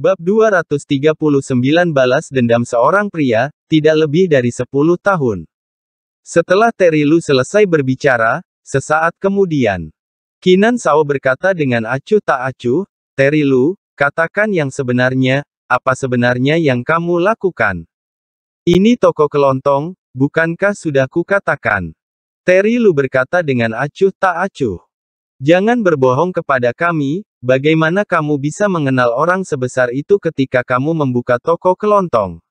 Bab 239 Balas Dendam Seorang Pria, Tidak Lebih dari 10 Tahun. Setelah Terilu selesai berbicara, sesaat kemudian, Kinan Sao berkata dengan acuh tak acuh, Terilu, katakan yang sebenarnya, apa sebenarnya yang kamu lakukan? Ini toko kelontong, bukankah sudah kukatakan? Terilu berkata dengan acuh tak acuh. Jangan berbohong kepada kami, bagaimana kamu bisa mengenal orang sebesar itu ketika kamu membuka toko kelontong?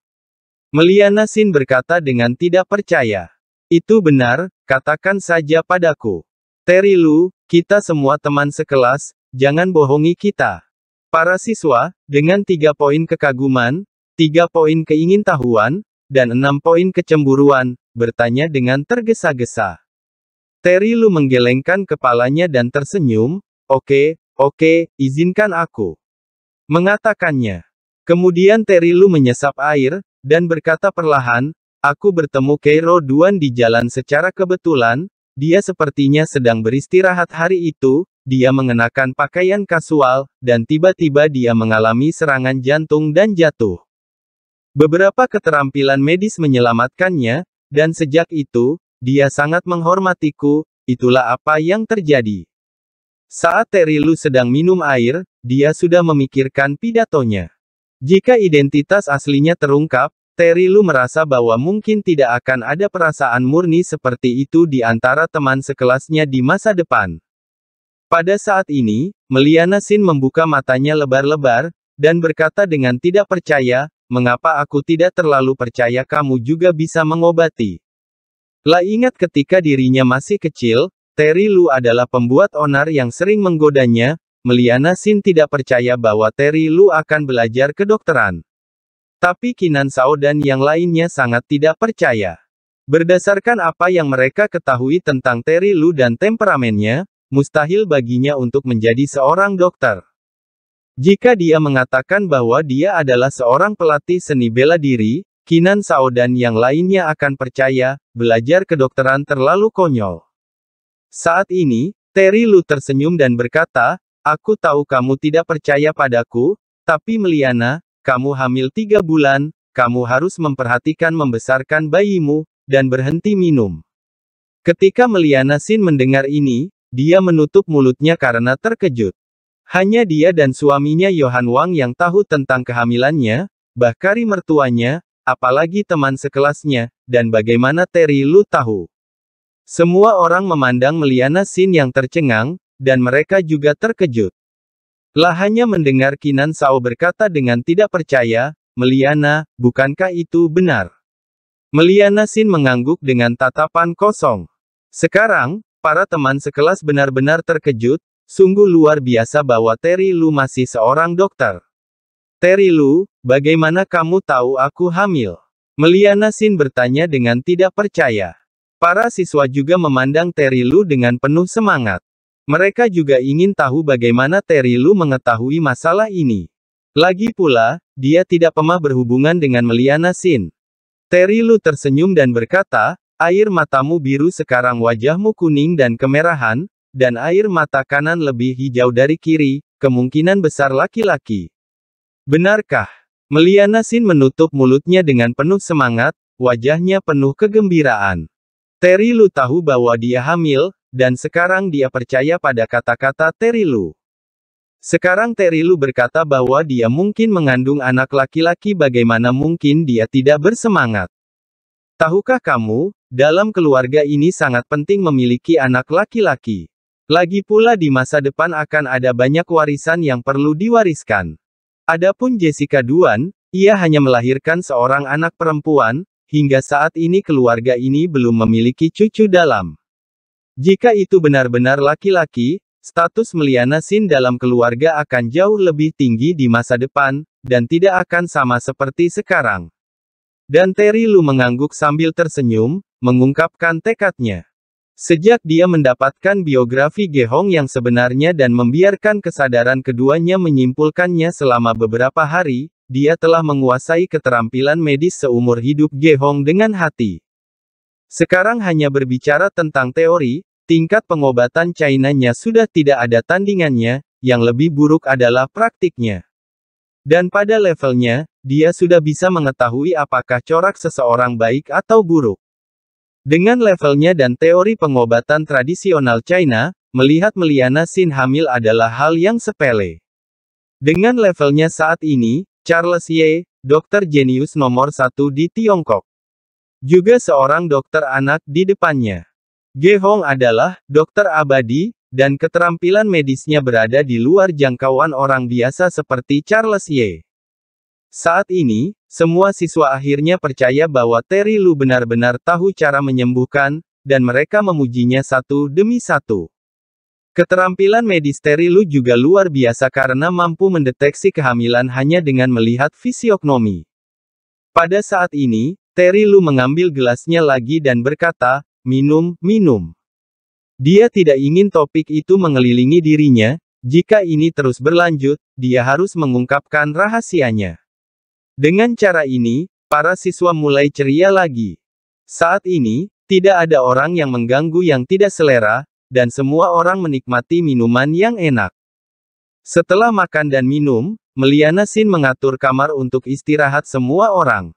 Meliana Sin berkata dengan tidak percaya. Itu benar, katakan saja padaku. Terry Lu, kita semua teman sekelas, jangan bohongi kita. Para siswa, dengan tiga poin kekaguman, tiga poin keingintahuan, dan enam poin kecemburuan, bertanya dengan tergesa-gesa. Terry Lu menggelengkan kepalanya dan tersenyum, oke, okay, oke, okay, izinkan aku. Mengatakannya. Kemudian Terry Lu menyesap air, dan berkata perlahan, aku bertemu Keiro Duan di jalan secara kebetulan, dia sepertinya sedang beristirahat hari itu, dia mengenakan pakaian kasual, dan tiba-tiba dia mengalami serangan jantung dan jatuh. Beberapa keterampilan medis menyelamatkannya, dan sejak itu, dia sangat menghormatiku, itulah apa yang terjadi. Saat Terry Lu sedang minum air, dia sudah memikirkan pidatonya. Jika identitas aslinya terungkap, Terry Lu merasa bahwa mungkin tidak akan ada perasaan murni seperti itu di antara teman sekelasnya di masa depan. Pada saat ini, Meliana Sin membuka matanya lebar-lebar, dan berkata dengan tidak percaya, mengapa aku tidak terlalu percaya kamu juga bisa mengobati. Lah ingat ketika dirinya masih kecil, Terry Lu adalah pembuat onar yang sering menggodanya, Meliana Sin tidak percaya bahwa Terry Lu akan belajar kedokteran. Tapi Kinan Sao dan yang lainnya sangat tidak percaya. Berdasarkan apa yang mereka ketahui tentang Terry Lu dan temperamennya, mustahil baginya untuk menjadi seorang dokter. Jika dia mengatakan bahwa dia adalah seorang pelatih seni bela diri, Kinan Sao dan yang lainnya akan percaya, belajar kedokteran terlalu konyol. Saat ini, Terry Lu tersenyum dan berkata, Aku tahu kamu tidak percaya padaku, tapi Meliana, kamu hamil tiga bulan, kamu harus memperhatikan membesarkan bayimu, dan berhenti minum. Ketika Meliana Sin mendengar ini, dia menutup mulutnya karena terkejut. Hanya dia dan suaminya Yohan Wang yang tahu tentang kehamilannya, bahkan mertuanya, apalagi teman sekelasnya, dan bagaimana Terry Lu tahu. Semua orang memandang Meliana Sin yang tercengang, dan mereka juga terkejut. Lah hanya mendengar Kinan Sao berkata dengan tidak percaya, Meliana, bukankah itu benar? Meliana Sin mengangguk dengan tatapan kosong. Sekarang, para teman sekelas benar-benar terkejut, sungguh luar biasa bahwa Terry Lu masih seorang dokter. Terry Lu, bagaimana kamu tahu aku hamil? Meliana Sin bertanya dengan tidak percaya. Para siswa juga memandang Terry Lu dengan penuh semangat. Mereka juga ingin tahu bagaimana Terry Lu mengetahui masalah ini. Lagi pula, dia tidak pernah berhubungan dengan Meliana Sin. Terry Lu tersenyum dan berkata, air matamu biru sekarang wajahmu kuning dan kemerahan, dan air mata kanan lebih hijau dari kiri, kemungkinan besar laki-laki. Benarkah? Meliana Sin menutup mulutnya dengan penuh semangat, wajahnya penuh kegembiraan. Terry Lu tahu bahwa dia hamil, dan sekarang dia percaya pada kata-kata Terry Lu. Sekarang Terry Lu berkata bahwa dia mungkin mengandung anak laki-laki bagaimana mungkin dia tidak bersemangat. Tahukah kamu, dalam keluarga ini sangat penting memiliki anak laki-laki. Lagi pula di masa depan akan ada banyak warisan yang perlu diwariskan. Adapun Jessica Duan, ia hanya melahirkan seorang anak perempuan, hingga saat ini keluarga ini belum memiliki cucu dalam. Jika itu benar-benar laki-laki, status Meliana Sin dalam keluarga akan jauh lebih tinggi di masa depan, dan tidak akan sama seperti sekarang. Dan Terry Lu mengangguk sambil tersenyum, mengungkapkan tekadnya. Sejak dia mendapatkan biografi Gehong yang sebenarnya dan membiarkan kesadaran keduanya menyimpulkannya selama beberapa hari, dia telah menguasai keterampilan medis seumur hidup Gehong dengan hati. Sekarang hanya berbicara tentang teori, tingkat pengobatan China-nya sudah tidak ada tandingannya, yang lebih buruk adalah praktiknya. Dan pada levelnya, dia sudah bisa mengetahui apakah corak seseorang baik atau buruk. Dengan levelnya dan teori pengobatan tradisional China, melihat Meliana Sin hamil adalah hal yang sepele. Dengan levelnya saat ini, Charles Ye, dokter jenius nomor satu di Tiongkok. Juga seorang dokter anak di depannya. Ge Hong adalah dokter abadi, dan keterampilan medisnya berada di luar jangkauan orang biasa seperti Charles Ye. Saat ini, semua siswa akhirnya percaya bahwa Terry Lu benar-benar tahu cara menyembuhkan, dan mereka memujinya satu demi satu. Keterampilan medis Terry Lu juga luar biasa karena mampu mendeteksi kehamilan hanya dengan melihat fisiognomi. Pada saat ini, Terry Lu mengambil gelasnya lagi dan berkata, minum, minum. Dia tidak ingin topik itu mengelilingi dirinya, jika ini terus berlanjut, dia harus mengungkapkan rahasianya. Dengan cara ini, para siswa mulai ceria lagi. Saat ini, tidak ada orang yang mengganggu yang tidak selera, dan semua orang menikmati minuman yang enak. Setelah makan dan minum, Meliana Sin mengatur kamar untuk istirahat semua orang.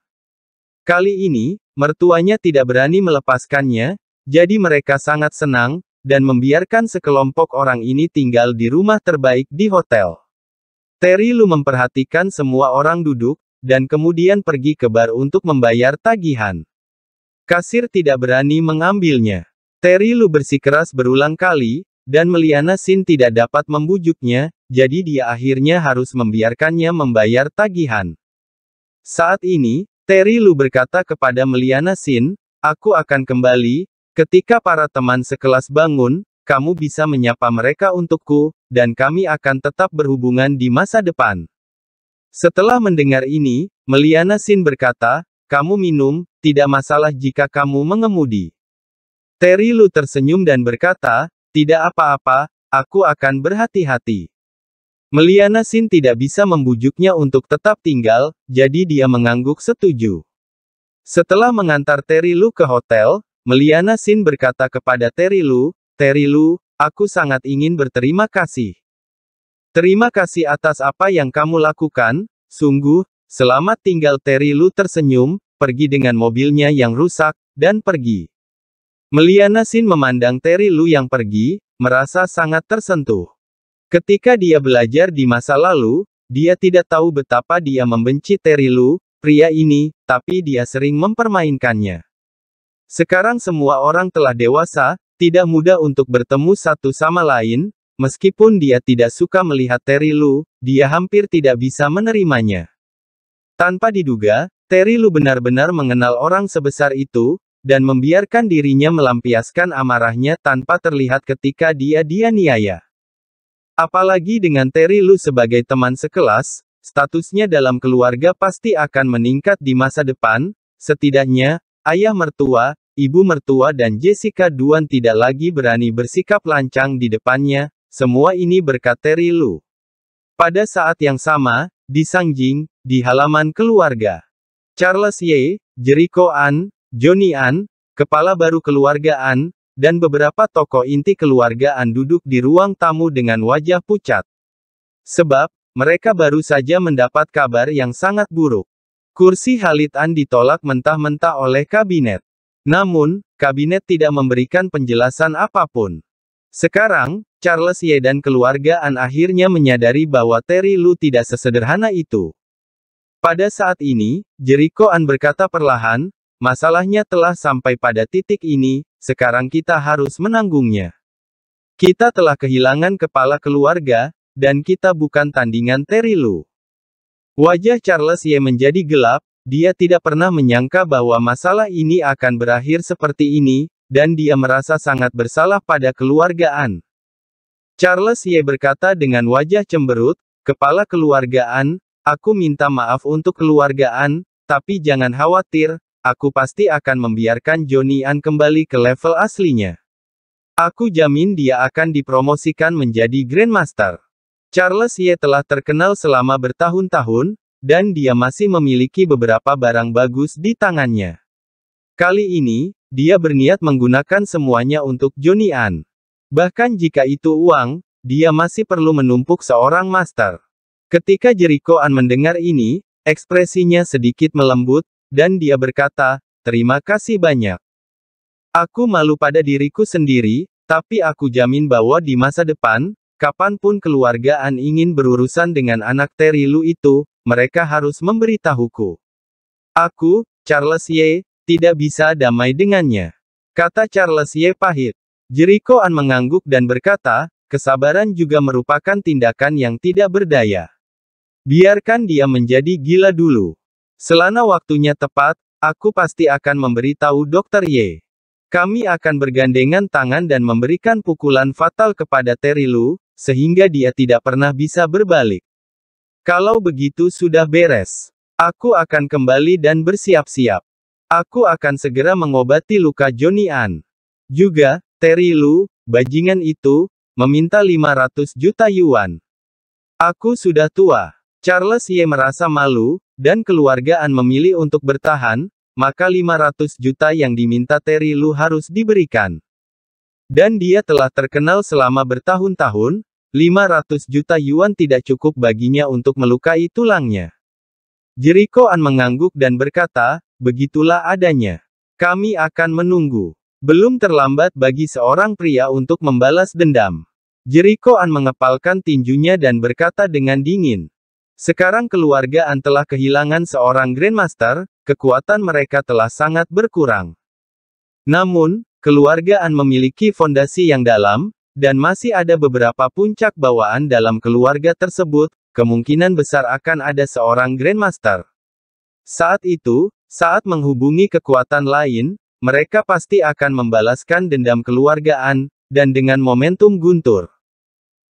Kali ini, mertuanya tidak berani melepaskannya, jadi mereka sangat senang, dan membiarkan sekelompok orang ini tinggal di rumah terbaik di hotel. Terry Lu memperhatikan semua orang duduk, dan kemudian pergi ke bar untuk membayar tagihan. Kasir tidak berani mengambilnya. Terry Lu bersikeras berulang kali, dan Meliana Sin tidak dapat membujuknya, jadi dia akhirnya harus membiarkannya membayar tagihan. Saat ini, Terry Lu berkata kepada Meliana Sin, aku akan kembali, ketika para teman sekelas bangun, kamu bisa menyapa mereka untukku, dan kami akan tetap berhubungan di masa depan. Setelah mendengar ini, Meliana Sin berkata, kamu minum, tidak masalah jika kamu mengemudi. Terry Lu tersenyum dan berkata, tidak apa-apa, aku akan berhati-hati. Meliana Sin tidak bisa membujuknya untuk tetap tinggal, jadi dia mengangguk setuju. Setelah mengantar Terry Lu ke hotel, Meliana Sin berkata kepada Terry Lu, Terry Lu, aku sangat ingin berterima kasih. Terima kasih atas apa yang kamu lakukan, sungguh, selamat tinggal Terry Lu tersenyum, pergi dengan mobilnya yang rusak, dan pergi. Meliana Sin memandang Terry Lu yang pergi, merasa sangat tersentuh. Ketika dia belajar di masa lalu, dia tidak tahu betapa dia membenci Terry Lu, pria ini, tapi dia sering mempermainkannya. Sekarang semua orang telah dewasa, tidak mudah untuk bertemu satu sama lain, Meskipun dia tidak suka melihat Terry Lu, dia hampir tidak bisa menerimanya. Tanpa diduga, Terry Lu benar-benar mengenal orang sebesar itu, dan membiarkan dirinya melampiaskan amarahnya tanpa terlihat ketika dia dianiaya. Apalagi dengan Terry Lu sebagai teman sekelas, statusnya dalam keluarga pasti akan meningkat di masa depan, setidaknya, ayah mertua, ibu mertua dan Jessica Duan tidak lagi berani bersikap lancang di depannya, semua ini berkat Terry Lu. Pada saat yang sama, di Sangjing, di halaman keluarga. Charles Ye, Jericho An, Johnny An, kepala baru keluarga An, dan beberapa tokoh inti keluarga An duduk di ruang tamu dengan wajah pucat. Sebab, mereka baru saja mendapat kabar yang sangat buruk. Kursi halit An ditolak mentah-mentah oleh kabinet. Namun, kabinet tidak memberikan penjelasan apapun. Sekarang, Charles Ye dan keluarga An akhirnya menyadari bahwa Terry Lu tidak sesederhana itu. Pada saat ini, Jericho An berkata perlahan, masalahnya telah sampai pada titik ini, sekarang kita harus menanggungnya. Kita telah kehilangan kepala keluarga, dan kita bukan tandingan Terry Lu. Wajah Charles Ye menjadi gelap, dia tidak pernah menyangka bahwa masalah ini akan berakhir seperti ini, dan dia merasa sangat bersalah pada keluargaan. Charles Ye berkata dengan wajah cemberut, Kepala keluargaan, aku minta maaf untuk keluargaan, tapi jangan khawatir, aku pasti akan membiarkan Johnny An kembali ke level aslinya. Aku jamin dia akan dipromosikan menjadi Grandmaster. Charles Ye telah terkenal selama bertahun-tahun, dan dia masih memiliki beberapa barang bagus di tangannya. Kali ini, dia berniat menggunakan semuanya untuk Johnny An. Bahkan jika itu uang, dia masih perlu menumpuk seorang master. Ketika Jericho An mendengar ini, ekspresinya sedikit melembut, dan dia berkata, terima kasih banyak. Aku malu pada diriku sendiri, tapi aku jamin bahwa di masa depan, kapanpun keluargaan ingin berurusan dengan anak Terilu itu, mereka harus memberitahuku. Aku, Charles Ye." Tidak bisa damai dengannya. Kata Charles Y. Pahit. Jericho An mengangguk dan berkata, kesabaran juga merupakan tindakan yang tidak berdaya. Biarkan dia menjadi gila dulu. Selana waktunya tepat, aku pasti akan memberitahu dokter Y. Kami akan bergandengan tangan dan memberikan pukulan fatal kepada Terry Lu, sehingga dia tidak pernah bisa berbalik. Kalau begitu sudah beres. Aku akan kembali dan bersiap-siap. Aku akan segera mengobati luka Johnny An. Juga, Terry Lu, bajingan itu, meminta 500 juta yuan. Aku sudah tua. Charles Ye merasa malu, dan keluargaan memilih untuk bertahan, maka 500 juta yang diminta Terry Lu harus diberikan. Dan dia telah terkenal selama bertahun-tahun, 500 juta yuan tidak cukup baginya untuk melukai tulangnya. Jericho An mengangguk dan berkata, begitulah adanya. Kami akan menunggu. Belum terlambat bagi seorang pria untuk membalas dendam. Jericho An mengepalkan tinjunya dan berkata dengan dingin. Sekarang keluarga An telah kehilangan seorang Grandmaster, kekuatan mereka telah sangat berkurang. Namun, keluarga An memiliki fondasi yang dalam, dan masih ada beberapa puncak bawaan dalam keluarga tersebut, kemungkinan besar akan ada seorang Grandmaster. Saat itu, saat menghubungi kekuatan lain, mereka pasti akan membalaskan dendam keluargaan, dan dengan momentum guntur.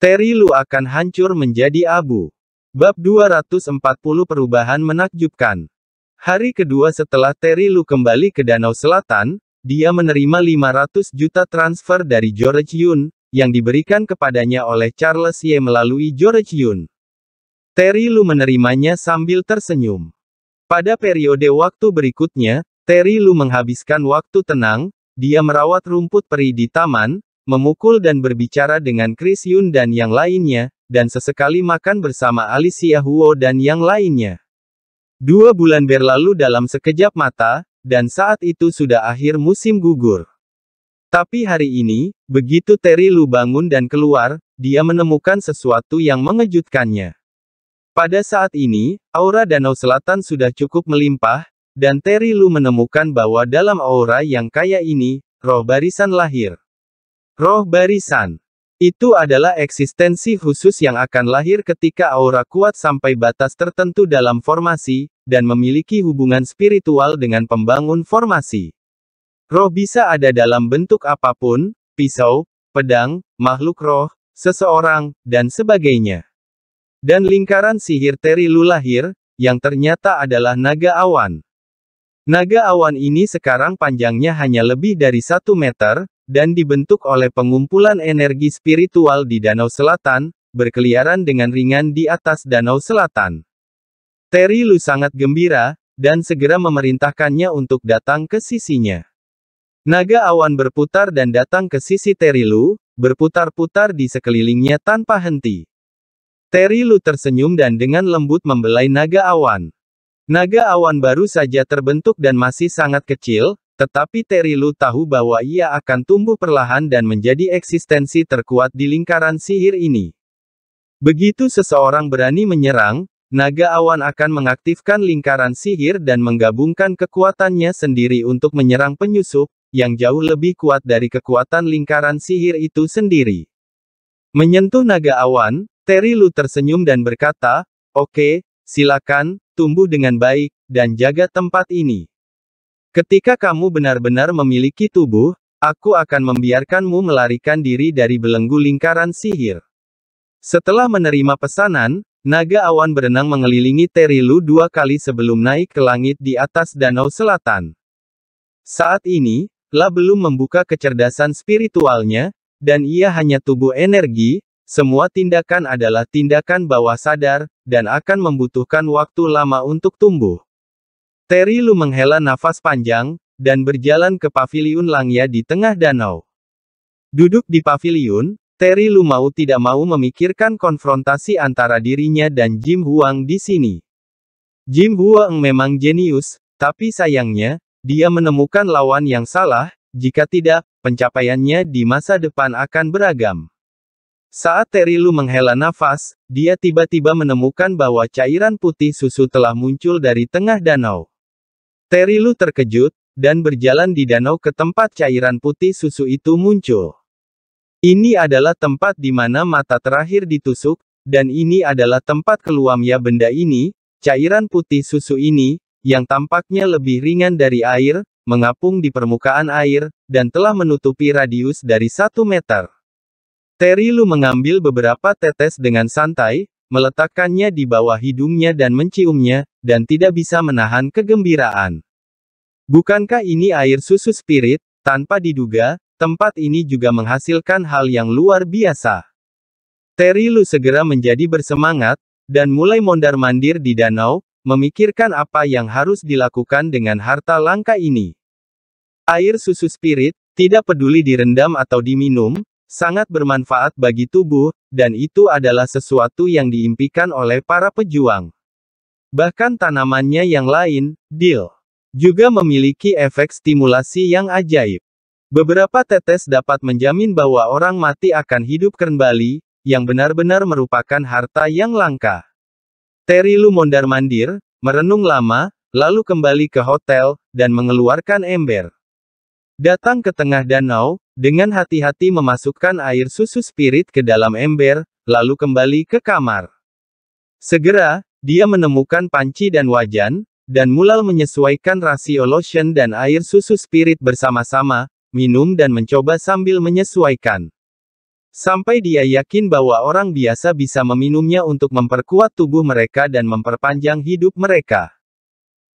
Terry Lu akan hancur menjadi abu. Bab 240 Perubahan Menakjubkan Hari kedua setelah Terry Lu kembali ke Danau Selatan, dia menerima 500 juta transfer dari George Yun, yang diberikan kepadanya oleh Charles Ye melalui George Yun. Terry Lu menerimanya sambil tersenyum. Pada periode waktu berikutnya, Terry Lu menghabiskan waktu tenang, dia merawat rumput peri di taman, memukul dan berbicara dengan Chris Yun dan yang lainnya, dan sesekali makan bersama Alicia Huo dan yang lainnya. Dua bulan berlalu dalam sekejap mata, dan saat itu sudah akhir musim gugur. Tapi hari ini, begitu Terry Lu bangun dan keluar, dia menemukan sesuatu yang mengejutkannya. Pada saat ini, aura Danau Selatan sudah cukup melimpah, dan Terry Lu menemukan bahwa dalam aura yang kaya ini, roh barisan lahir. Roh barisan. Itu adalah eksistensi khusus yang akan lahir ketika aura kuat sampai batas tertentu dalam formasi, dan memiliki hubungan spiritual dengan pembangun formasi. Roh bisa ada dalam bentuk apapun, pisau, pedang, makhluk roh, seseorang, dan sebagainya. Dan lingkaran sihir Teri lahir, yang ternyata adalah naga awan. Naga awan ini sekarang panjangnya hanya lebih dari satu meter, dan dibentuk oleh pengumpulan energi spiritual di Danau Selatan, berkeliaran dengan ringan di atas Danau Selatan. Terry Lu sangat gembira, dan segera memerintahkannya untuk datang ke sisinya. Naga awan berputar dan datang ke sisi Terilu, berputar-putar di sekelilingnya tanpa henti. Terry Lu tersenyum dan dengan lembut membelai naga awan. Naga awan baru saja terbentuk dan masih sangat kecil, tetapi Terry Lu tahu bahwa ia akan tumbuh perlahan dan menjadi eksistensi terkuat di lingkaran sihir ini. Begitu seseorang berani menyerang, naga awan akan mengaktifkan lingkaran sihir dan menggabungkan kekuatannya sendiri untuk menyerang penyusup, yang jauh lebih kuat dari kekuatan lingkaran sihir itu sendiri. Menyentuh naga awan, Terry Lu tersenyum dan berkata, Oke, okay, silakan, tumbuh dengan baik, dan jaga tempat ini. Ketika kamu benar-benar memiliki tubuh, aku akan membiarkanmu melarikan diri dari belenggu lingkaran sihir. Setelah menerima pesanan, naga awan berenang mengelilingi Terilu dua kali sebelum naik ke langit di atas danau selatan. Saat ini, La belum membuka kecerdasan spiritualnya, dan ia hanya tubuh energi, semua tindakan adalah tindakan bawah sadar, dan akan membutuhkan waktu lama untuk tumbuh. Terry Lu menghela nafas panjang, dan berjalan ke pavilion Langya di tengah danau. Duduk di pavilion, Terry Lu mau tidak mau memikirkan konfrontasi antara dirinya dan Jim Huang di sini. Jim Huang memang jenius, tapi sayangnya, dia menemukan lawan yang salah, jika tidak, pencapaiannya di masa depan akan beragam. Saat Terilu menghela nafas, dia tiba-tiba menemukan bahwa cairan putih susu telah muncul dari tengah danau. Terilu terkejut, dan berjalan di danau ke tempat cairan putih susu itu muncul. Ini adalah tempat di mana mata terakhir ditusuk, dan ini adalah tempat keluamnya benda ini, cairan putih susu ini, yang tampaknya lebih ringan dari air, mengapung di permukaan air, dan telah menutupi radius dari satu meter. Terry Lu mengambil beberapa tetes dengan santai, meletakkannya di bawah hidungnya dan menciumnya, dan tidak bisa menahan kegembiraan. Bukankah ini air susu spirit? Tanpa diduga, tempat ini juga menghasilkan hal yang luar biasa. Terry Lu segera menjadi bersemangat, dan mulai mondar-mandir di danau, memikirkan apa yang harus dilakukan dengan harta langka ini. Air susu spirit, tidak peduli direndam atau diminum, sangat bermanfaat bagi tubuh, dan itu adalah sesuatu yang diimpikan oleh para pejuang. Bahkan tanamannya yang lain, dill, juga memiliki efek stimulasi yang ajaib. Beberapa tetes dapat menjamin bahwa orang mati akan hidup kembali, yang benar-benar merupakan harta yang langka. Terry mondar mandir, merenung lama, lalu kembali ke hotel, dan mengeluarkan ember. Datang ke tengah danau, dengan hati-hati memasukkan air susu spirit ke dalam ember, lalu kembali ke kamar. Segera, dia menemukan panci dan wajan, dan mulai menyesuaikan rasio lotion dan air susu spirit bersama-sama, minum dan mencoba sambil menyesuaikan. Sampai dia yakin bahwa orang biasa bisa meminumnya untuk memperkuat tubuh mereka dan memperpanjang hidup mereka.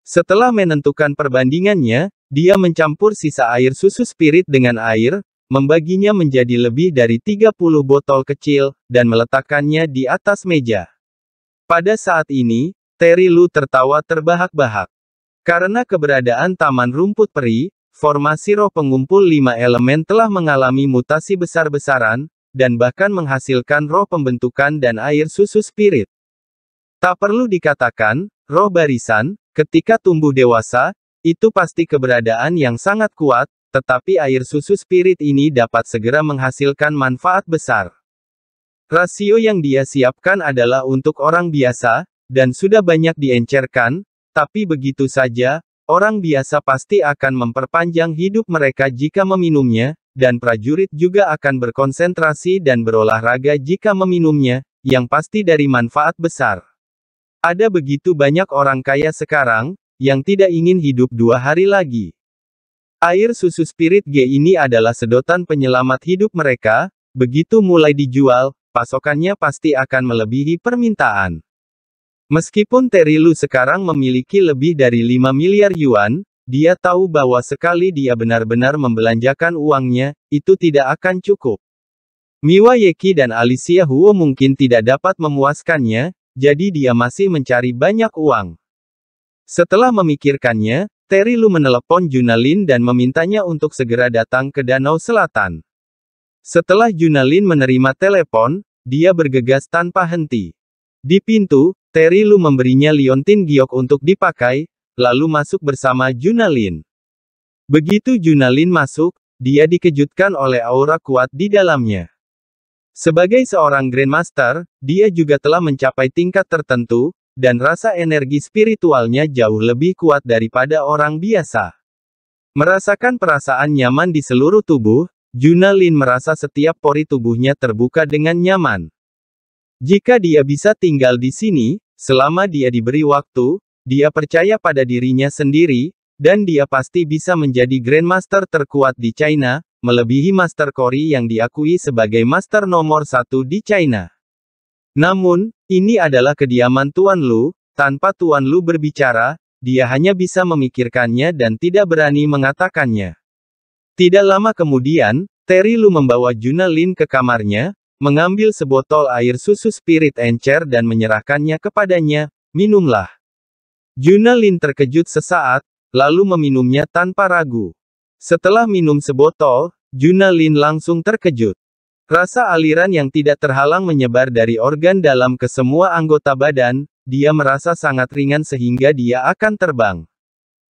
Setelah menentukan perbandingannya, dia mencampur sisa air susu spirit dengan air, membaginya menjadi lebih dari 30 botol kecil, dan meletakkannya di atas meja. Pada saat ini, Terry Lu tertawa terbahak-bahak. Karena keberadaan taman rumput peri, formasi roh pengumpul lima elemen telah mengalami mutasi besar-besaran, dan bahkan menghasilkan roh pembentukan dan air susu spirit. Tak perlu dikatakan, roh barisan, Ketika tumbuh dewasa, itu pasti keberadaan yang sangat kuat, tetapi air susu spirit ini dapat segera menghasilkan manfaat besar. Rasio yang dia siapkan adalah untuk orang biasa, dan sudah banyak diencerkan, tapi begitu saja, orang biasa pasti akan memperpanjang hidup mereka jika meminumnya, dan prajurit juga akan berkonsentrasi dan berolahraga jika meminumnya, yang pasti dari manfaat besar. Ada begitu banyak orang kaya sekarang, yang tidak ingin hidup dua hari lagi. Air susu Spirit G ini adalah sedotan penyelamat hidup mereka, begitu mulai dijual, pasokannya pasti akan melebihi permintaan. Meskipun Terry Lu sekarang memiliki lebih dari 5 miliar yuan, dia tahu bahwa sekali dia benar-benar membelanjakan uangnya, itu tidak akan cukup. Miwa Yeki dan Alicia Huo mungkin tidak dapat memuaskannya, jadi dia masih mencari banyak uang. Setelah memikirkannya, Terry Lu menelepon Junalin dan memintanya untuk segera datang ke Danau Selatan. Setelah Junalin menerima telepon, dia bergegas tanpa henti. Di pintu, Terry Lu memberinya liontin giok untuk dipakai, lalu masuk bersama Junalin. Begitu Junalin masuk, dia dikejutkan oleh aura kuat di dalamnya. Sebagai seorang Grandmaster, dia juga telah mencapai tingkat tertentu, dan rasa energi spiritualnya jauh lebih kuat daripada orang biasa. Merasakan perasaan nyaman di seluruh tubuh, Junalin merasa setiap pori tubuhnya terbuka dengan nyaman. Jika dia bisa tinggal di sini, selama dia diberi waktu, dia percaya pada dirinya sendiri, dan dia pasti bisa menjadi Grandmaster terkuat di China, melebihi Master Kori yang diakui sebagai Master nomor satu di China. Namun, ini adalah kediaman Tuan Lu, tanpa Tuan Lu berbicara, dia hanya bisa memikirkannya dan tidak berani mengatakannya. Tidak lama kemudian, Terry Lu membawa Juna Lin ke kamarnya, mengambil sebotol air susu spirit encer dan menyerahkannya kepadanya, minumlah. Juna Lin terkejut sesaat, lalu meminumnya tanpa ragu. Setelah minum sebotol, Juna Lin langsung terkejut. Rasa aliran yang tidak terhalang menyebar dari organ dalam ke semua anggota badan, dia merasa sangat ringan sehingga dia akan terbang.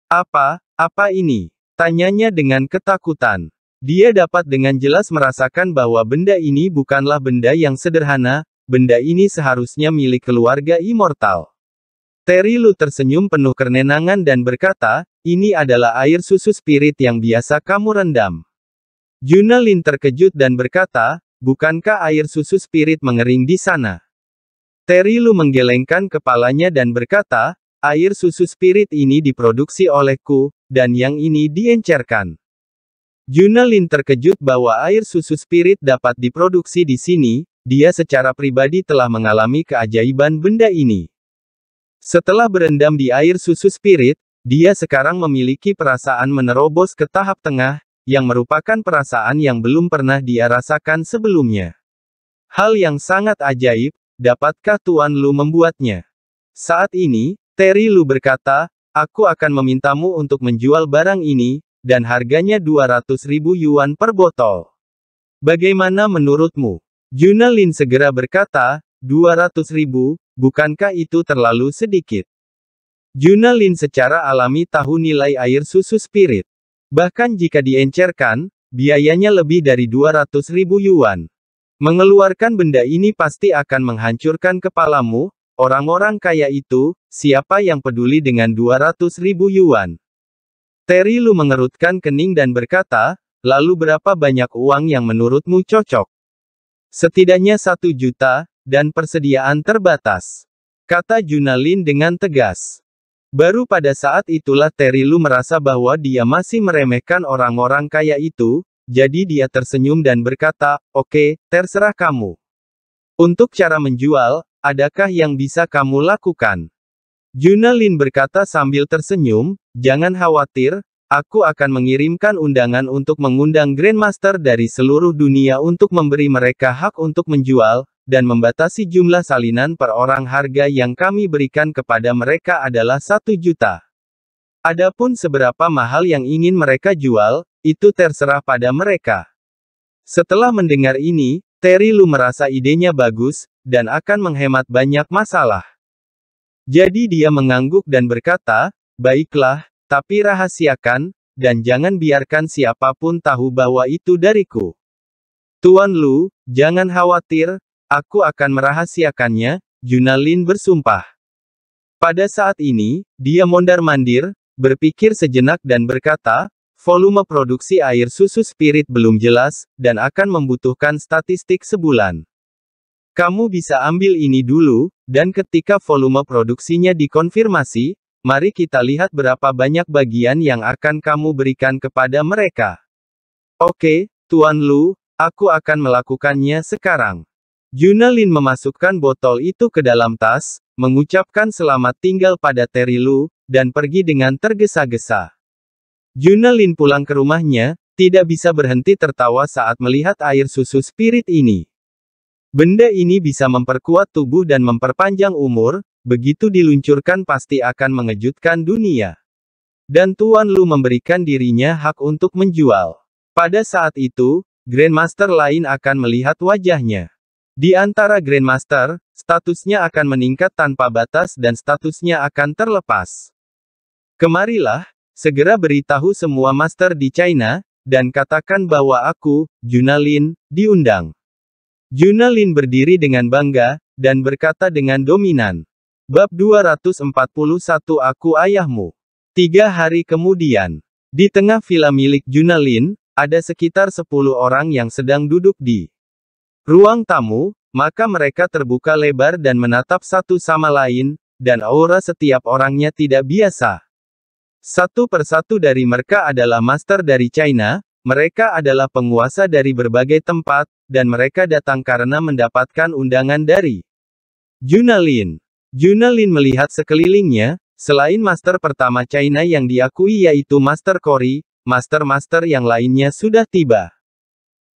Apa, apa ini? Tanyanya dengan ketakutan. Dia dapat dengan jelas merasakan bahwa benda ini bukanlah benda yang sederhana, benda ini seharusnya milik keluarga immortal. Terry Lu tersenyum penuh kerenangan dan berkata, ini adalah air susu spirit yang biasa kamu rendam. Juna Lin terkejut dan berkata, bukankah air susu spirit mengering di sana? Terry menggelengkan kepalanya dan berkata, air susu spirit ini diproduksi olehku, dan yang ini diencerkan. Juna Lin terkejut bahwa air susu spirit dapat diproduksi di sini, dia secara pribadi telah mengalami keajaiban benda ini. Setelah berendam di air susu spirit, dia sekarang memiliki perasaan menerobos ke tahap tengah, yang merupakan perasaan yang belum pernah dia rasakan sebelumnya. Hal yang sangat ajaib, dapatkah Tuan Lu membuatnya? Saat ini, Terry Lu berkata, aku akan memintamu untuk menjual barang ini, dan harganya 200 ribu yuan per botol. Bagaimana menurutmu? Junalin segera berkata, 200 ribu, bukankah itu terlalu sedikit? Junalin secara alami tahu nilai air susu spirit. Bahkan jika diencerkan, biayanya lebih dari 200 ribu yuan. Mengeluarkan benda ini pasti akan menghancurkan kepalamu, orang-orang kaya itu, siapa yang peduli dengan 200 ribu yuan. Terry Lu mengerutkan kening dan berkata, lalu berapa banyak uang yang menurutmu cocok? Setidaknya satu juta, dan persediaan terbatas. Kata Junalin dengan tegas. Baru pada saat itulah Lu merasa bahwa dia masih meremehkan orang-orang kaya itu, jadi dia tersenyum dan berkata, Oke, terserah kamu. Untuk cara menjual, adakah yang bisa kamu lakukan? Juna Lin berkata sambil tersenyum, jangan khawatir, aku akan mengirimkan undangan untuk mengundang Grandmaster dari seluruh dunia untuk memberi mereka hak untuk menjual, dan membatasi jumlah salinan per orang harga yang kami berikan kepada mereka adalah satu juta. Adapun seberapa mahal yang ingin mereka jual, itu terserah pada mereka. Setelah mendengar ini, Terry Lu merasa idenya bagus, dan akan menghemat banyak masalah. Jadi dia mengangguk dan berkata, baiklah, tapi rahasiakan, dan jangan biarkan siapapun tahu bahwa itu dariku. Tuan Lu, jangan khawatir, Aku akan merahasiakannya, Junalin bersumpah. Pada saat ini, dia mondar-mandir, berpikir sejenak dan berkata, volume produksi air susu spirit belum jelas, dan akan membutuhkan statistik sebulan. Kamu bisa ambil ini dulu, dan ketika volume produksinya dikonfirmasi, mari kita lihat berapa banyak bagian yang akan kamu berikan kepada mereka. Oke, Tuan Lu, aku akan melakukannya sekarang. Junalin memasukkan botol itu ke dalam tas, mengucapkan selamat tinggal pada Terry Lu, dan pergi dengan tergesa-gesa. Junalin pulang ke rumahnya, tidak bisa berhenti tertawa saat melihat air susu spirit ini. Benda ini bisa memperkuat tubuh dan memperpanjang umur, begitu diluncurkan pasti akan mengejutkan dunia. Dan Tuan Lu memberikan dirinya hak untuk menjual. Pada saat itu, Grandmaster lain akan melihat wajahnya. Di antara Grandmaster, statusnya akan meningkat tanpa batas dan statusnya akan terlepas. Kemarilah, segera beritahu semua master di China, dan katakan bahwa aku, Junalin, diundang. Junalin berdiri dengan bangga, dan berkata dengan dominan. Bab 241 Aku Ayahmu. Tiga hari kemudian, di tengah villa milik Junalin, ada sekitar 10 orang yang sedang duduk di ruang tamu, maka mereka terbuka lebar dan menatap satu sama lain, dan aura setiap orangnya tidak biasa. Satu persatu dari mereka adalah master dari China, mereka adalah penguasa dari berbagai tempat, dan mereka datang karena mendapatkan undangan dari Junalin. Junalin melihat sekelilingnya, selain master pertama China yang diakui yaitu Master Kori, master-master yang lainnya sudah tiba.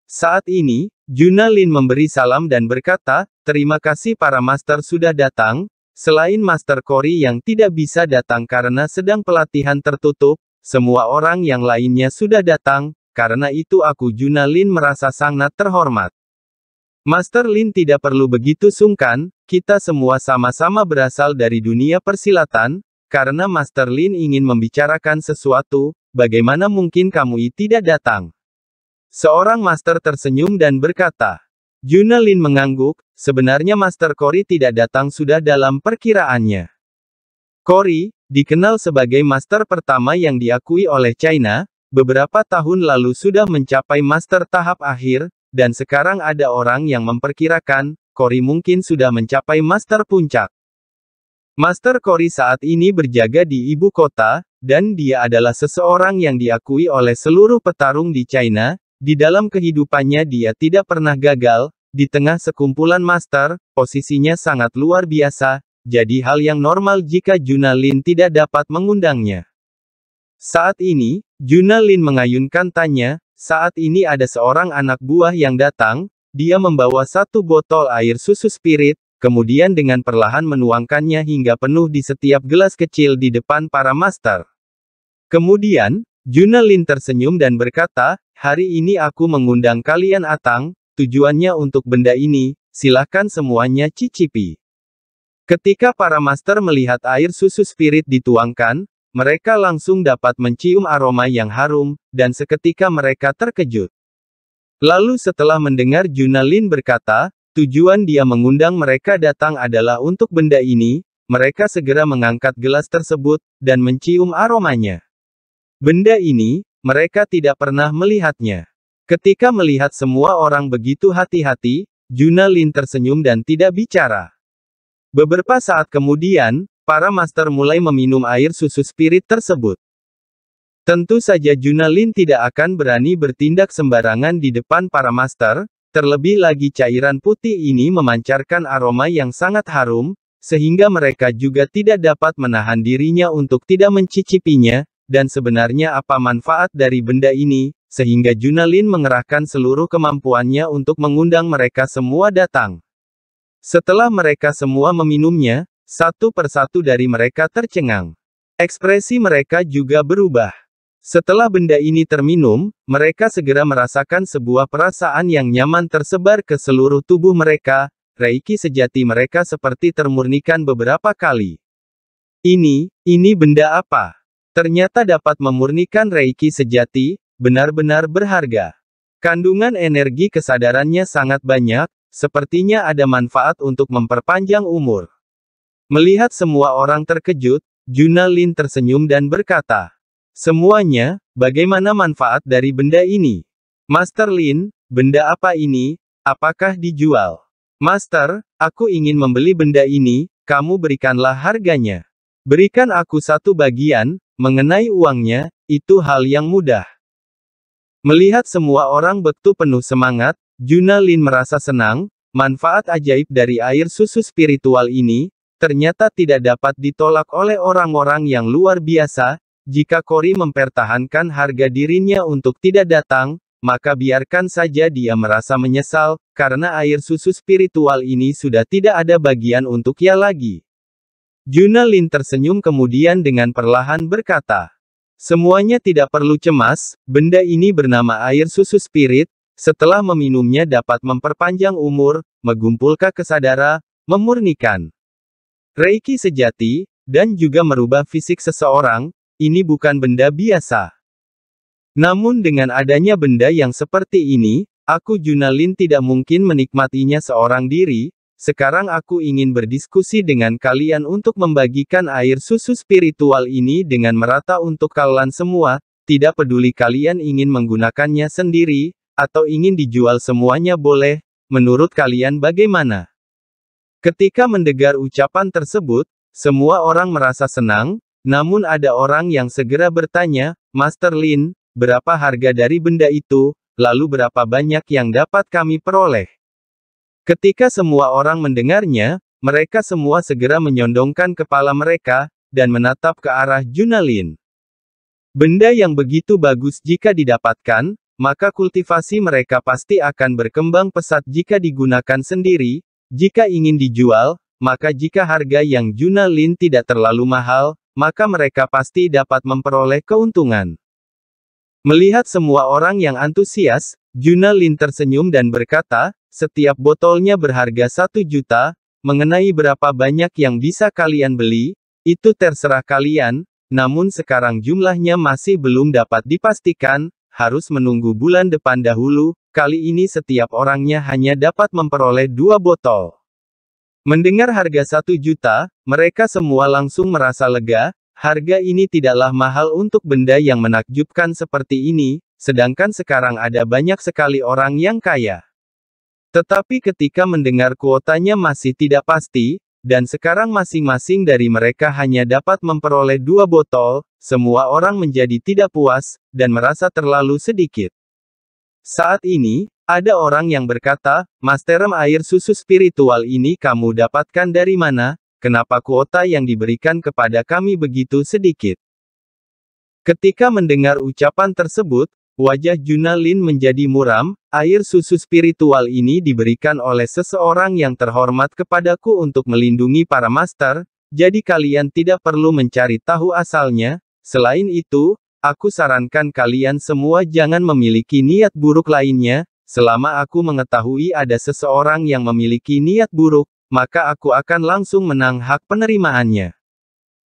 Saat ini, Juna Lin memberi salam dan berkata, terima kasih para master sudah datang, selain master Kori yang tidak bisa datang karena sedang pelatihan tertutup, semua orang yang lainnya sudah datang, karena itu aku Juna Lin merasa sangat terhormat. Master Lin tidak perlu begitu sungkan, kita semua sama-sama berasal dari dunia persilatan, karena Master Lin ingin membicarakan sesuatu, bagaimana mungkin kamu tidak datang? Seorang master tersenyum dan berkata, Junalin mengangguk, sebenarnya Master Kori tidak datang sudah dalam perkiraannya. Kori, dikenal sebagai master pertama yang diakui oleh China, beberapa tahun lalu sudah mencapai master tahap akhir, dan sekarang ada orang yang memperkirakan, Kori mungkin sudah mencapai master puncak. Master Kori saat ini berjaga di ibu kota, dan dia adalah seseorang yang diakui oleh seluruh petarung di China, di dalam kehidupannya dia tidak pernah gagal, di tengah sekumpulan master, posisinya sangat luar biasa, jadi hal yang normal jika Juna Lin tidak dapat mengundangnya. Saat ini, Juna Lin mengayunkan tanya, saat ini ada seorang anak buah yang datang, dia membawa satu botol air susu spirit, kemudian dengan perlahan menuangkannya hingga penuh di setiap gelas kecil di depan para master. Kemudian, Juna Lin tersenyum dan berkata, Hari ini aku mengundang kalian Atang, tujuannya untuk benda ini, silahkan semuanya cicipi. Ketika para master melihat air susu spirit dituangkan, mereka langsung dapat mencium aroma yang harum, dan seketika mereka terkejut. Lalu setelah mendengar Junalin berkata, tujuan dia mengundang mereka datang adalah untuk benda ini, mereka segera mengangkat gelas tersebut, dan mencium aromanya. Benda ini, mereka tidak pernah melihatnya. Ketika melihat semua orang begitu hati-hati, Juna Lin tersenyum dan tidak bicara. Beberapa saat kemudian, para master mulai meminum air susu spirit tersebut. Tentu saja Juna Lin tidak akan berani bertindak sembarangan di depan para master, terlebih lagi cairan putih ini memancarkan aroma yang sangat harum, sehingga mereka juga tidak dapat menahan dirinya untuk tidak mencicipinya, dan sebenarnya apa manfaat dari benda ini, sehingga Junalin mengerahkan seluruh kemampuannya untuk mengundang mereka semua datang. Setelah mereka semua meminumnya, satu persatu dari mereka tercengang. Ekspresi mereka juga berubah. Setelah benda ini terminum, mereka segera merasakan sebuah perasaan yang nyaman tersebar ke seluruh tubuh mereka, reiki sejati mereka seperti termurnikan beberapa kali. Ini, ini benda apa? ternyata dapat memurnikan reiki sejati, benar-benar berharga. Kandungan energi kesadarannya sangat banyak, sepertinya ada manfaat untuk memperpanjang umur. Melihat semua orang terkejut, Juna Lin tersenyum dan berkata, Semuanya, bagaimana manfaat dari benda ini? Master Lin, benda apa ini? Apakah dijual? Master, aku ingin membeli benda ini, kamu berikanlah harganya. Berikan aku satu bagian, Mengenai uangnya, itu hal yang mudah. Melihat semua orang betul penuh semangat, Juna Lin merasa senang, manfaat ajaib dari air susu spiritual ini, ternyata tidak dapat ditolak oleh orang-orang yang luar biasa, jika Kori mempertahankan harga dirinya untuk tidak datang, maka biarkan saja dia merasa menyesal, karena air susu spiritual ini sudah tidak ada bagian untuknya lagi. Junalin tersenyum kemudian dengan perlahan berkata. Semuanya tidak perlu cemas, benda ini bernama air susu spirit, setelah meminumnya dapat memperpanjang umur, mengumpulkan kesadara, memurnikan reiki sejati, dan juga merubah fisik seseorang, ini bukan benda biasa. Namun dengan adanya benda yang seperti ini, aku Junalin tidak mungkin menikmatinya seorang diri, sekarang aku ingin berdiskusi dengan kalian untuk membagikan air susu spiritual ini dengan merata untuk kalian semua, tidak peduli kalian ingin menggunakannya sendiri, atau ingin dijual semuanya boleh, menurut kalian bagaimana? Ketika mendengar ucapan tersebut, semua orang merasa senang, namun ada orang yang segera bertanya, Master Lin, berapa harga dari benda itu, lalu berapa banyak yang dapat kami peroleh? Ketika semua orang mendengarnya, mereka semua segera menyondongkan kepala mereka, dan menatap ke arah Junalin. Benda yang begitu bagus jika didapatkan, maka kultivasi mereka pasti akan berkembang pesat jika digunakan sendiri, jika ingin dijual, maka jika harga yang Junalin tidak terlalu mahal, maka mereka pasti dapat memperoleh keuntungan. Melihat semua orang yang antusias, Junalin tersenyum dan berkata, setiap botolnya berharga 1 juta, mengenai berapa banyak yang bisa kalian beli, itu terserah kalian, namun sekarang jumlahnya masih belum dapat dipastikan, harus menunggu bulan depan dahulu, kali ini setiap orangnya hanya dapat memperoleh dua botol. Mendengar harga 1 juta, mereka semua langsung merasa lega, harga ini tidaklah mahal untuk benda yang menakjubkan seperti ini, sedangkan sekarang ada banyak sekali orang yang kaya. Tetapi ketika mendengar kuotanya masih tidak pasti, dan sekarang masing-masing dari mereka hanya dapat memperoleh dua botol, semua orang menjadi tidak puas, dan merasa terlalu sedikit. Saat ini, ada orang yang berkata, Masterem air susu spiritual ini kamu dapatkan dari mana, kenapa kuota yang diberikan kepada kami begitu sedikit. Ketika mendengar ucapan tersebut, Wajah Juna menjadi muram, air susu spiritual ini diberikan oleh seseorang yang terhormat kepadaku untuk melindungi para master, jadi kalian tidak perlu mencari tahu asalnya, selain itu, aku sarankan kalian semua jangan memiliki niat buruk lainnya, selama aku mengetahui ada seseorang yang memiliki niat buruk, maka aku akan langsung menang hak penerimaannya.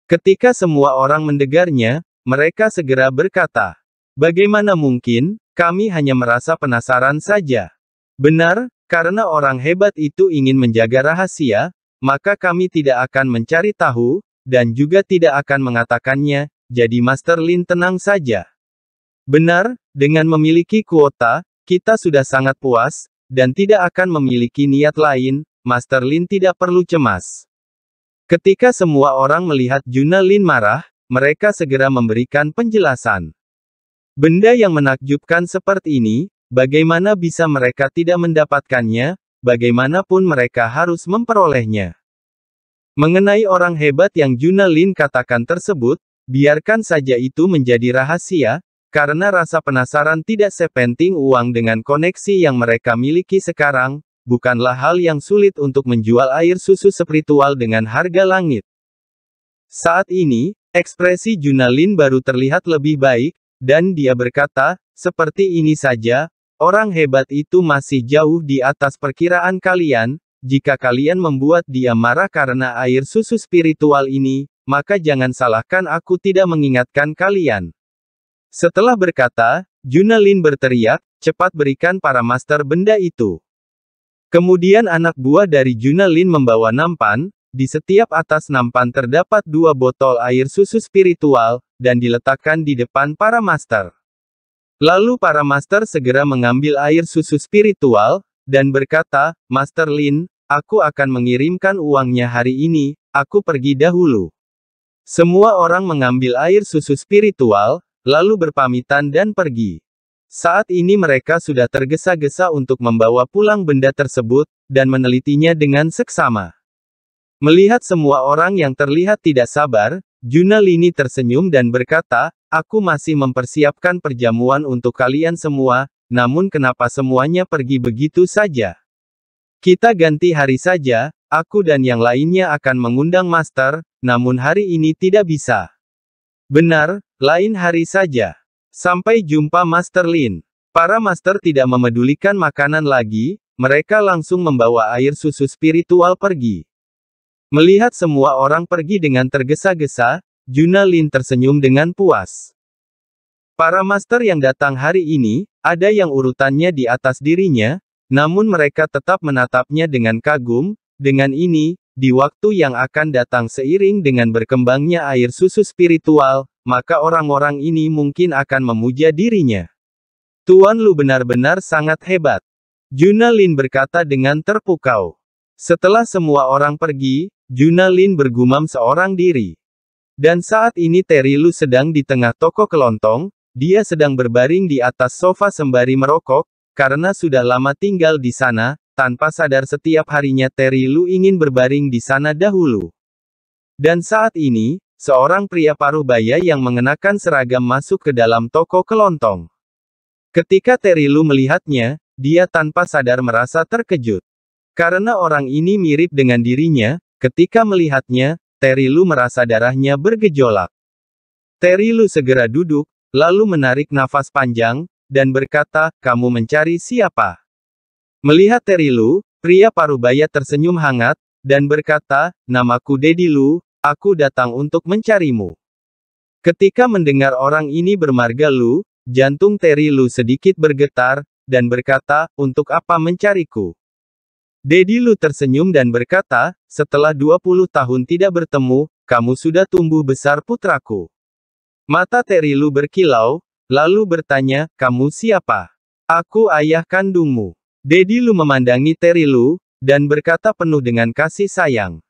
Ketika semua orang mendengarnya, mereka segera berkata, Bagaimana mungkin, kami hanya merasa penasaran saja. Benar, karena orang hebat itu ingin menjaga rahasia, maka kami tidak akan mencari tahu, dan juga tidak akan mengatakannya, jadi Master Lin tenang saja. Benar, dengan memiliki kuota, kita sudah sangat puas, dan tidak akan memiliki niat lain, Master Lin tidak perlu cemas. Ketika semua orang melihat Juna Lin marah, mereka segera memberikan penjelasan. Benda yang menakjubkan seperti ini, bagaimana bisa mereka tidak mendapatkannya, bagaimanapun mereka harus memperolehnya. Mengenai orang hebat yang Juna Lin katakan tersebut, biarkan saja itu menjadi rahasia, karena rasa penasaran tidak sepenting uang dengan koneksi yang mereka miliki sekarang, bukanlah hal yang sulit untuk menjual air susu spiritual dengan harga langit. Saat ini, ekspresi Junalin baru terlihat lebih baik, dan dia berkata, seperti ini saja, orang hebat itu masih jauh di atas perkiraan kalian, jika kalian membuat dia marah karena air susu spiritual ini, maka jangan salahkan aku tidak mengingatkan kalian. Setelah berkata, Junalin berteriak, cepat berikan para master benda itu. Kemudian anak buah dari Junalin membawa nampan, di setiap atas nampan terdapat dua botol air susu spiritual, dan diletakkan di depan para master. Lalu para master segera mengambil air susu spiritual, dan berkata, Master Lin, aku akan mengirimkan uangnya hari ini, aku pergi dahulu. Semua orang mengambil air susu spiritual, lalu berpamitan dan pergi. Saat ini mereka sudah tergesa-gesa untuk membawa pulang benda tersebut, dan menelitinya dengan seksama. Melihat semua orang yang terlihat tidak sabar, Juna Lini tersenyum dan berkata, aku masih mempersiapkan perjamuan untuk kalian semua, namun kenapa semuanya pergi begitu saja? Kita ganti hari saja, aku dan yang lainnya akan mengundang master, namun hari ini tidak bisa. Benar, lain hari saja. Sampai jumpa Master Lin. Para master tidak memedulikan makanan lagi, mereka langsung membawa air susu spiritual pergi. Melihat semua orang pergi dengan tergesa-gesa, Juna Lin tersenyum dengan puas. Para master yang datang hari ini, ada yang urutannya di atas dirinya, namun mereka tetap menatapnya dengan kagum, dengan ini, di waktu yang akan datang seiring dengan berkembangnya air susu spiritual, maka orang-orang ini mungkin akan memuja dirinya. Tuan Lu benar-benar sangat hebat. Juna Lin berkata dengan terpukau. Setelah semua orang pergi, Juna Lin bergumam seorang diri. Dan saat ini Terry Lu sedang di tengah toko kelontong, dia sedang berbaring di atas sofa sembari merokok, karena sudah lama tinggal di sana, tanpa sadar setiap harinya Terry Lu ingin berbaring di sana dahulu. Dan saat ini, seorang pria paruh baya yang mengenakan seragam masuk ke dalam toko kelontong. Ketika Terry Lu melihatnya, dia tanpa sadar merasa terkejut. Karena orang ini mirip dengan dirinya, Ketika melihatnya, Terry Lu merasa darahnya bergejolak. Terry Lu segera duduk, lalu menarik nafas panjang, dan berkata, kamu mencari siapa? Melihat Terry Lu, pria parubaya tersenyum hangat, dan berkata, namaku Dedi Lu, aku datang untuk mencarimu. Ketika mendengar orang ini bermarga Lu, jantung Terry Lu sedikit bergetar, dan berkata, untuk apa mencariku? Dedi Lu tersenyum dan berkata, setelah 20 tahun tidak bertemu, kamu sudah tumbuh besar putraku. Mata Terry Lu berkilau, lalu bertanya, kamu siapa? Aku ayah kandungmu. Dedi Lu memandangi Terry Lu, dan berkata penuh dengan kasih sayang.